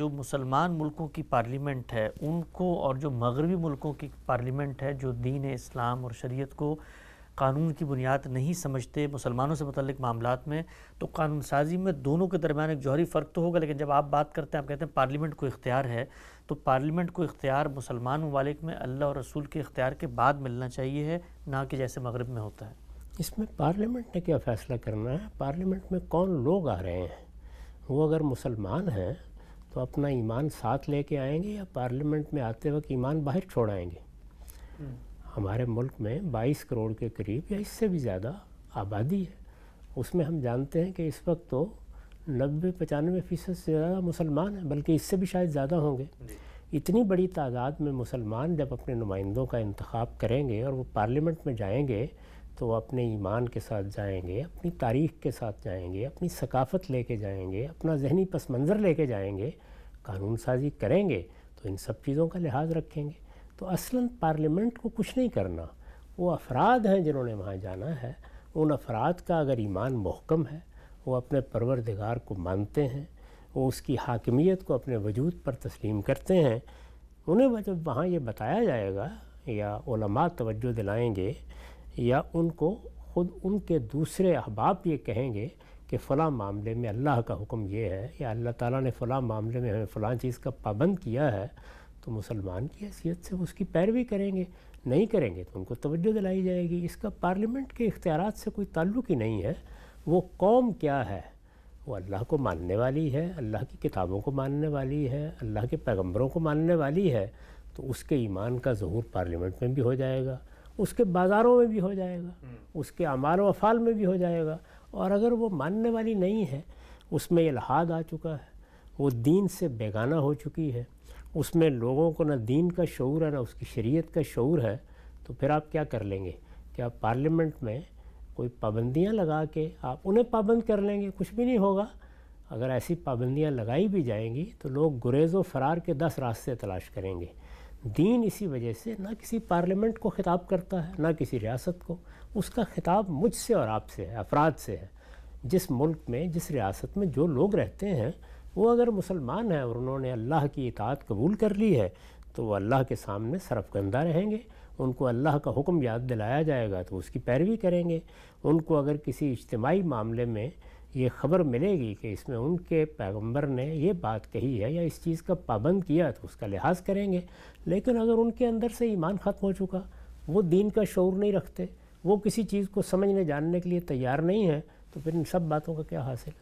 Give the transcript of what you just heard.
जो मुसलमान मुल्कों की पार्लियामेंट है उनको और जो मगरबी मुल्कों की पार्लियामेंट है जो दीन इस्लाम और शरीयत को कानून की बुनियाद नहीं समझते मुसलमानों से मतलब मामला में तो कानून साजी में दोनों के दरमियान एक जौहरी फ़र्क तो होगा लेकिन जब आप बात करते हैं आप कहते हैं पार्लियामेंट को इख्तियार है तो पार्लियामेंट को इख्तियार मुसलमान ममालिक में अल्लाह और रसूल के इख्तियार के बाद मिलना चाहिए है ना कि जैसे मगरब में होता है इसमें पार्लियामेंट ने क्या फ़ैसला करना है पार्लियामेंट में कौन लोग आ रहे हैं वो अगर मुसलमान हैं तो अपना ईमान साथ लेके आएंगे या पार्लियामेंट में आते वक्त ईमान बाहर छोड़ आएंगे हम्म। हमारे मुल्क में 22 करोड़ के करीब या इससे भी ज़्यादा आबादी है उसमें हम जानते हैं कि इस वक्त तो नब्बे पचानवे फ़ीसद से ज़्यादा मुसलमान हैं बल्कि इससे भी शायद ज़्यादा होंगे इतनी बड़ी तादाद में मुसलमान जब अपने नुमाइंदों का इंतखब करेंगे और वो पार्लियामेंट में जाएंगे तो अपने ईमान के साथ जाएंगे अपनी तारीख के साथ जाएंगे अपनी सकाफ़त लेके जाएंगे अपना जहनी पस मंज़र कर जाएँगे कानून साजी करेंगे तो इन सब चीज़ों का लिहाज रखेंगे तो असला पार्लियामेंट को कुछ नहीं करना वो अफराद हैं जिन्होंने वहाँ जाना है उन अफराद का अगर ईमान महकम है वो अपने परवरदिगार को मानते हैं वो उसकी हाकमियत को अपने वजूद पर तस्लीम करते हैं उन्हें जब वहाँ ये बताया जाएगा या तवज्जो दिलाएँगे या उनको ख़ुद उनके दूसरे अहबाब ये कहेंगे कि फ़लाँ मामले में अल्लाह का हुक्म ये है या अल्लाह ताला ने फ़लाँ मामले में हमें फ़लाँ चीज़ का पाबंद किया है तो मुसलमान की हैसियत से उसकी पैरवी करेंगे नहीं करेंगे तो उनको तवज्जो दिलाई जाएगी इसका पार्लियामेंट के इख्तियार से कोई ताल्लुक ही नहीं है वो कौम क्या है वो अल्लाह को मानने वाली है अल्लाह की किताबों को मानने वाली है अल्लाह के पैगम्बरों को मानने वाली है तो उसके ईमान का जहूर पार्लियामेंट में भी हो जाएगा उसके बाज़ारों में भी हो जाएगा हम्म। उसके अमाल वफाल में भी हो जाएगा और अगर वो मानने वाली नहीं है उसमें इलाहाद आ चुका है वो दीन से बेगाना हो चुकी है उसमें लोगों को ना दीन का शूर है ना उसकी शरीयत का शूर है तो फिर आप क्या कर लेंगे क्या पार्लियामेंट में कोई पाबंदियाँ लगा के आप उन्हें पाबंद कर लेंगे कुछ भी नहीं होगा अगर ऐसी पाबंदियाँ लगाई भी जाएंगी तो लोग गुरेज़ व फरार के दस रास्ते तलाश करेंगे दीन इसी वजह से ना किसी पार्लियामेंट को ख़िताब करता है ना किसी रियासत को उसका ख़िताब मुझसे और आपसे है अफराद से है जिस मुल्क में जिस रियासत में जो लोग रहते हैं वो अगर मुसलमान हैं और उन्होंने अल्लाह की इतात कबूल कर ली है तो वो अल्लाह के सामने सरफगंदा रहेंगे उनको अल्लाह का हुक्म याद दिलाया जाएगा तो उसकी पैरवी करेंगे उनको अगर किसी इज्तमाही मामले में ये ख़बर मिलेगी कि इसमें उनके पैगंबर ने ये बात कही है या इस चीज़ का पाबंद किया तो उसका लिहाज करेंगे लेकिन अगर उनके अंदर से ईमान ख़त्म हो चुका वो दीन का शौर नहीं रखते वो किसी चीज़ को समझने जानने के लिए तैयार नहीं है तो फिर इन सब बातों का क्या हासिल